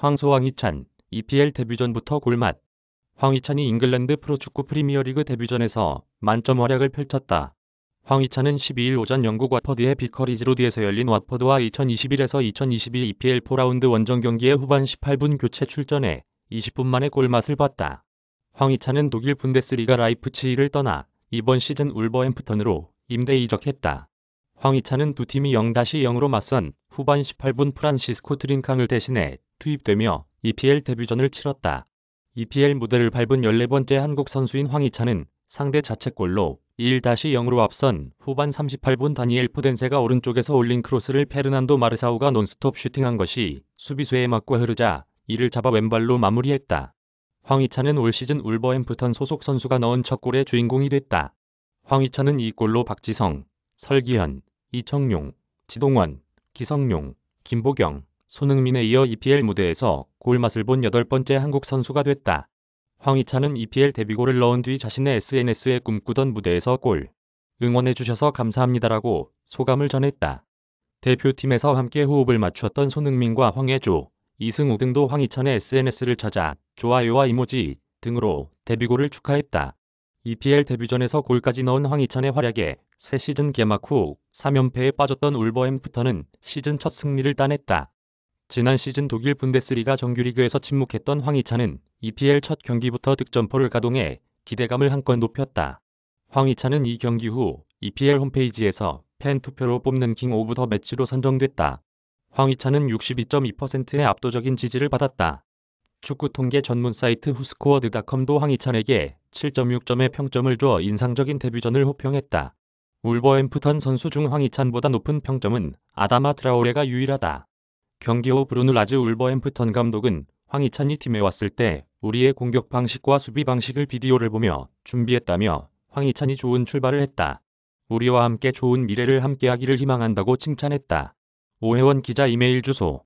황소왕 이찬, EPL 데뷔전부터 골맛. 황희찬이 잉글랜드 프로축구 프리미어리그 데뷔전에서 만점 활약을 펼쳤다. 황희찬은 12일 오전 영국 와퍼드의 비커리즈 로드에서 열린 와퍼드와 2021에서 2022 EPL 4라운드 원정 경기의 후반 18분 교체 출전해 20분 만에 골맛을 봤다. 황희찬은 독일 분데스리가 라이프치히를 떠나 이번 시즌 울버햄프턴으로 임대 이적했다. 황희찬은 두 팀이 0-0으로 맞선 후반 18분 프란시스코 트린캉을 대신해 투입되며 EPL 데뷔전을 치렀다. EPL 무대를 밟은 14번째 한국 선수인 황희찬은 상대 자책골로 1-0으로 앞선 후반 38분 다니엘 포덴세가 오른쪽에서 올린 크로스를 페르난도 마르사우가 논스톱 슈팅한 것이 수비수에 맞고 흐르자 이를 잡아 왼발로 마무리했다. 황희찬은 올 시즌 울버햄프턴 소속 선수가 넣은 첫 골의 주인공이 됐다. 황희찬은 이 골로 박지성, 설기현, 이청용, 지동원, 기성용, 김보경, 손흥민에 이어 EPL 무대에서 골맛을 본 여덟 번째 한국 선수가 됐다. 황희찬은 EPL 데뷔골을 넣은 뒤 자신의 SNS에 꿈꾸던 무대에서 골, 응원해주셔서 감사합니다라고 소감을 전했다. 대표팀에서 함께 호흡을 맞추었던 손흥민과 황혜조, 이승우 등도 황희찬의 SNS를 찾아 좋아요와 이모지 등으로 데뷔골을 축하했다. EPL 데뷔전에서 골까지 넣은 황희찬의 활약에 새 시즌 개막 후 3연패에 빠졌던 울버햄프턴은 시즌 첫 승리를 따냈다. 지난 시즌 독일 분데스리가 정규리그에서 침묵했던 황희찬은 EPL 첫 경기부터 득점포를 가동해 기대감을 한껏 높였다. 황희찬은 이 경기 후 EPL 홈페이지에서 팬 투표로 뽑는 킹 오브 더 매치로 선정됐다. 황희찬은 62.2%의 압도적인 지지를 받았다. 축구 통계 전문 사이트 후스코어드닷컴도 황희찬에게 7.6점의 평점을 줘 인상적인 데뷔전을 호평했다. 울버햄프턴 선수 중 황희찬보다 높은 평점은 아다마 트라오레가 유일하다. 경기호 브루누라즈 울버햄프턴 감독은 황희찬이 팀에 왔을 때 우리의 공격 방식과 수비 방식을 비디오를 보며 준비했다며 황희찬이 좋은 출발을 했다. 우리와 함께 좋은 미래를 함께하기를 희망한다고 칭찬했다. 오해원 기자 이메일 주소